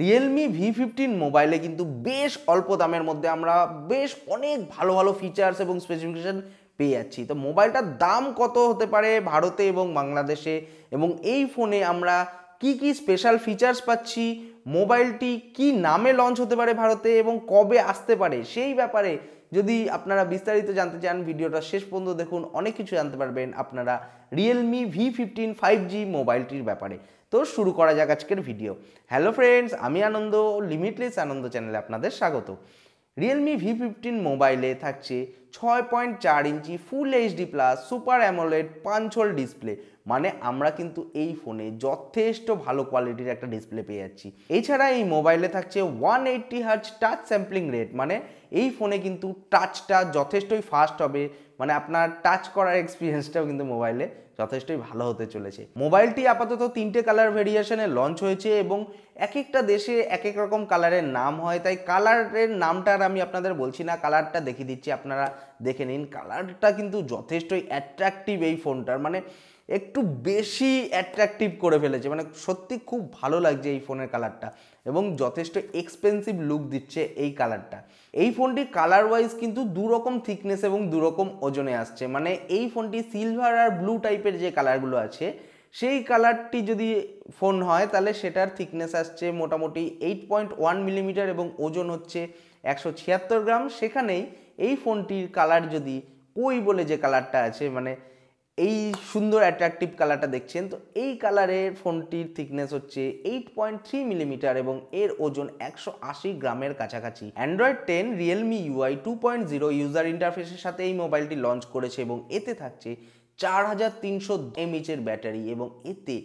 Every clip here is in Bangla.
রিয়েলমি ভি ফিফটিন মোবাইলে কিন্তু বেশ অল্প দামের মধ্যে আমরা বেশ অনেক ভালো ভালো ফিচার্স এবং স্পেসিফিকেশান পেয়ে যাচ্ছি তো মোবাইলটার দাম কত হতে পারে ভারতে এবং বাংলাদেশে এবং এই ফোনে আমরা কি কি স্পেশাল ফিচার্স পাচ্ছি মোবাইলটি কি নামে লঞ্চ হতে পারে ভারতে এবং কবে আসতে পারে সেই ব্যাপারে যদি আপনারা বিস্তারিত জানতে চান ভিডিওটা শেষ পর্যন্ত দেখুন অনেক কিছু জানতে পারবেন আপনারা Realme V fifteen five G মোবাইলটির ব্যাপারে তো শুরু করা যাক আজকের ভিডিও হ্যালো ফ্রেন্ডস আমি আনন্দ লিমিটলেস আনন্দ চ্যানেলে আপনাদের স্বাগত রিয়েলমি ভি ফিফটিন মোবাইলে থাকছে ছয় পয়েন্ট চার inch full HD plus super AMOLED punch hole display মানে আমরা কিন্তু এই ফোনে যথেষ্ট ভালো কোয়ালিটির একটা ডিসপ্লে পেয়ে যাচ্ছি এছাড়া এই মোবাইলে থাকছে one eighty hertz touch sampling rate মানে এই ফোনে কিন্তু টাচটা যথেষ্টই ফাস্ট হবে মানে আপনার টাচ করার এক্সপিরিয়েন্সটাও কিন্তু মোবাইলে যথেষ্টই ভালো হতে চলেছে মোবাইলটি আপাতত তিনটে কালার ভেরিয়েশনে লঞ্চ হয়েছে এবং এক একটা দেশে এক এক রকম কালারের নাম হয় তাই কালারের নামটা আমি আপনাদের বলছি না কালারটা দেখিয়ে দিচ্ছি আপনারা দেখে নিন কালারটা কিন্তু যথেষ্টই অ্যাট্রাকটিভ এই ফোনটার মানে একটু বেশি অ্যাট্রাকটিভ করে ফেলেছে মানে সত্যি খুব ভালো লাগছে এই ফোনের কালারটা এবং যথেষ্ট এক্সপেন্সিভ লুক দিচ্ছে এই কালারটা এই ফোনটি কালার ওয়াইজ কিন্তু দুরকম থিকনেস এবং দুরকম ওজনে আসছে মানে এই ফোনটি সিলভার আর ব্লু টাইপের যে কালারগুলো আছে সেই কালারটি যদি ফোন হয় তাহলে সেটার থিকনেস আসছে মোটামুটি এইট পয়েন্ট ওয়ান মিলিমিটার এবং ওজন হচ্ছে একশো ছিয়াত্তর গ্রাম সেখানেই এই ফোনটির কালার যদি কই বলে যে কালারটা আছে মানে এই সুন্দর অ্যাট্রাকটিভ কালারটা দেখছেন তো এই কালারের ফোনটির থিকনেস হচ্ছে এইট পয়েন্ট থ্রি মিলিমিটার এবং এর ওজন একশো আশি গ্রামের কাছাকাছি Android ten Realme UI two point zero user ইন্টারফেসের সাথে এই মোবাইলটি লঞ্চ করেছে এবং এতে থাকছে চার হাজার তিনশো এমএইচের ব্যাটারি এবং এতে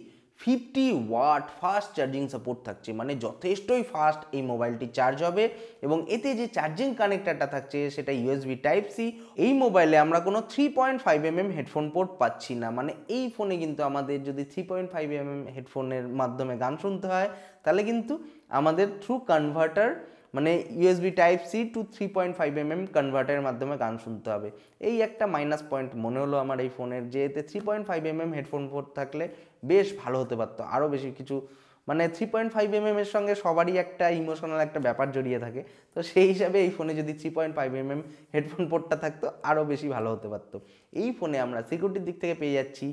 fifty watt fast charging support থাকছে মানে যথেষ্টই ফাস্ট এই মোবাইলটি চার্জ হবে এবং এতে যে চার্জিং কানেক্টারটা থাকছে সেটা ইউএসবি টাইপ সি এই মোবাইলে আমরা কোনো three point five MM headphone port পাচ্ছি না মানে এই ফোনে কিন্তু আমাদের যদি থ্রি পয়েন্ট ফাইভ এমএম হেডফোনের মাধ্যমে গান শুনতে হয় তাহলে কিন্তু আমাদের থ্রু কনভার্টার মানে USB type C to three point five M M কনভার্টারের মাধ্যমে গান শুনতে হবে এই একটা মাইনাস পয়েন্ট মনে হলো আমার এই ফোনের যে এতে three point five M M headphone port থাকলে বেশ ভালো হতে পারতো আরও বেশি কিছু মানে থ্রি পয়েন্ট ফাইভ এম এর সঙ্গে সবারই একটা ইমোশনাল একটা ব্যাপার জড়িয়ে থাকে তো সেই হিসাবে এই ফোনে যদি three point five M M headphone পোর্টটা থাকতো আরও বেশি ভালো হতে পারতো এই ফোনে আমরা সিকিউরিটির দিক থেকে পেয়ে যাচ্ছি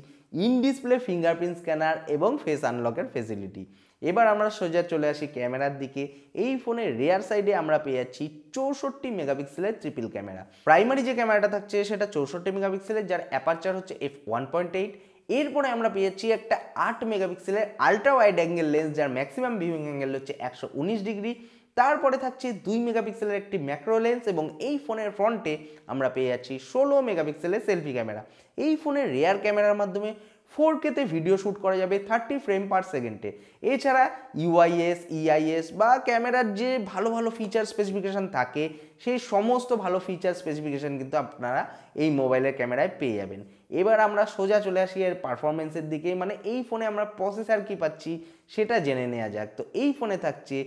ইন ডিসপ্লে ফিঙ্গারপ্রিন্ট স্ক্যানার এবং ফেস আনলকের ফেসিলিটি এবার আমরা সোজা চলে আসি ক্যামেরার দিকে এই ফোনের রেয়ার সাইডে আমরা পেয়ে যাচ্ছি চৌষট্টি মেগাপিক্সেলের ট্রিপল ক্যামেরা প্রাইমারি যে ক্যামেরাটা থাকছে সেটা চৌষট্টি মেগাপিক্সেলের যার অ্যাপারচার হচ্ছে এফ ওয়ান পয়েন্ট এইট এরপরে আমরা পেয়ে যাচ্ছি একটা আট মেগাপিক্সেলের আলট্রা ওয়াইড অ্যাঙ্গেল লেন্স যার ম্যাক্সিমাম ভিউইং অ্যাঙ্গেল হচ্ছে একশো ডিগ্রি তারপরে থাকছে দুই মেগাপিক্সেলের একটি ম্যাক্রো লেন্স এবং এই ফোনের ফ্রন্টে আমরা পেয়ে যাচ্ছি ষোলো মেগাপিক্সেলের সেলফি ক্যামেরা এই ফোনের রেয়ার ক্যামেরার মাধ্যমে ফোর কেতে ভিডিও শ্যুট করা যাবে থার্টি ফ্রেম পার সেকেন্ডে এছাড়া ইউআইএস ইআইএস বা ক্যামেরার যে ভালো ভালো ফিচার স্পেসিফিকেশান থাকে সেই সমস্ত ভালো ফিচার স্পেসিফিকেশান কিন্তু আপনারা এই মোবাইলের ক্যামেরায় পেয়ে যাবেন এবার আমরা সোজা চলে আসি এর পারফরমেন্সের দিকে মানে এই ফোনে আমরা প্রসেসার কি পাচ্ছি সেটা জেনে নেওয়া যাক তো এই ফোনে থাকছে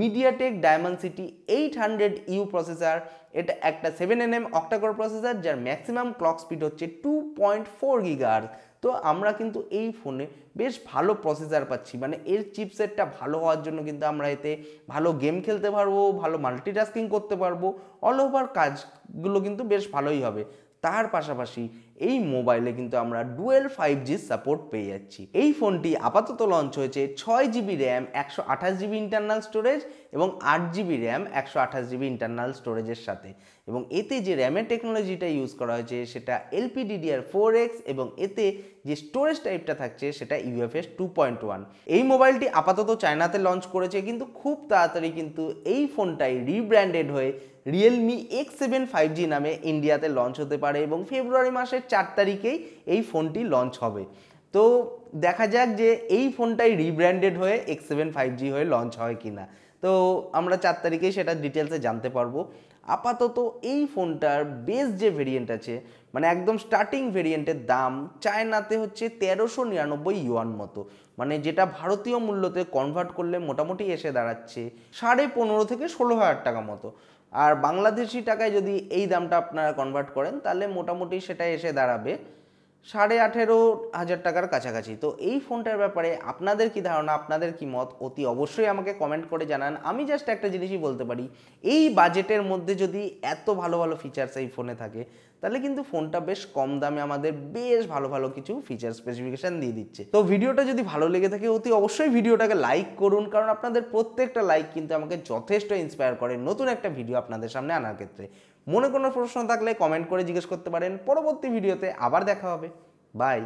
MediaTek Dimensity eight hundred U processor এটা একটা seven N M octacore processor যার ম্যাক্সিমাম ক্লক স্পিড হচ্ছে টু পয়েন্ট ফোর গিগার তো আমরা কিন্তু এই ফোনে বেশ ভালো প্রসেসার পাচ্ছি মানে এর চিপসেটটা ভালো হওয়ার জন্য কিন্তু আমরা এতে ভালো গেম খেলতে পারবো ভালো মাল্টিটাস্কিং করতে পারবো অল ওভার কাজগুলো কিন্তু বেশ ভালোই হবে তার পাশাপাশি এই মোবাইলে কিন্তু আমরা ডুয়েল ফাইভ জির সাপোর্ট পেয়ে যাচ্ছি এই ফোনটি আপাতত লঞ্চ হয়েছে ছয় জিবি র্যাম একশো আঠাশ জিবি ইন্টারনাল স্টোরেজ এবং আট জিবি র্যাম একশো আঠাশ জিবি ইন্টারনাল স্টোরেজের সাথে এবং এতে যে র্যামের টেকনোলজিটা ইউজ করা হয়েছে সেটা এলপিডিডিআর ফোর এক্স এবং এতে যে স্টোরেজ টাইপটা থাকছে সেটা ইউএফএস টু পয়েন্ট ওয়ান এই মোবাইলটি আপাতত চায়নাতে লঞ্চ করেছে কিন্তু খুব তাড়াতাড়ি কিন্তু এই ফোনটাই রিব্র্যান্ডেড হয়ে Realme X seven five G নামে ইন্ডিয়াতে লঞ্চ হতে পারে এবং ফেব্রুয়ারি মাসের চার তারিখেই এই ফোনটি লঞ্চ হবে তো দেখা যাক যে এই ফোনটাই রিব্র্যান্ডেড হয়ে এক্স সেভেন ফাইভ জি হয়ে লঞ্চ হয় কিনা তো আমরা চার তারিখেই সেটা ডিটেলসে জানতে পারবো আপাতত এই ফোনটার বেস যে ভেরিয়েন্ট আছে মানে একদম স্টার্টিং ভেরিয়েন্টের দাম চায়নাতে হচ্ছে তেরোশো নিরানব্বই ইউয়ান মতো মানে যেটা ভারতীয় মূল্যতে কনভার্ট করলে মোটামুটি এসে দাঁড়াচ্ছে সাড়ে পনেরো থেকে ষোলো হাজার টাকা মতো আর বাংলাদেশি টাকায় যদি এই দামটা আপনারা কনভার্ট করেন তাহলে মোটামুটি সেটা এসে দাঁড়াবে সাড়ে আঠেরো হাজার টাকার কাছাকাছি তো এই ফোনটার ব্যাপারে আপনাদের কি ধারণা আপনাদের কি মত অতি অবশ্যই আমাকে কমেন্ট করে জানান আমি জাস্ট একটা জিনিসই বলতে পারি এই বাজেটের মধ্যে যদি এত ভালো ভালো ফিচার্স এই ফোনে থাকে তাহলে কিন্তু ফোনটা বেশ কম দামে আমাদের বেশ ভালো ভালো কিছু ফিচার স্পেসিফিকেশান দিয়ে দিচ্ছে তো ভিডিওটা যদি ভালো লেগে থাকে অতি অবশ্যই ভিডিওটাকে লাইক করুন কারণ আপনাদের প্রত্যেকটা লাইক কিন্তু আমাকে যথেষ্ট ইন্সপায়ার করে নতুন একটা ভিডিও আপনাদের সামনে আনার ক্ষেত্রে মনে কোনো প্রশ্ন থাকলে কমেন্ট করে জিজ্ঞেস করতে পারেন পরবর্তী ভিডিওতে আবার দেখা হবে বাই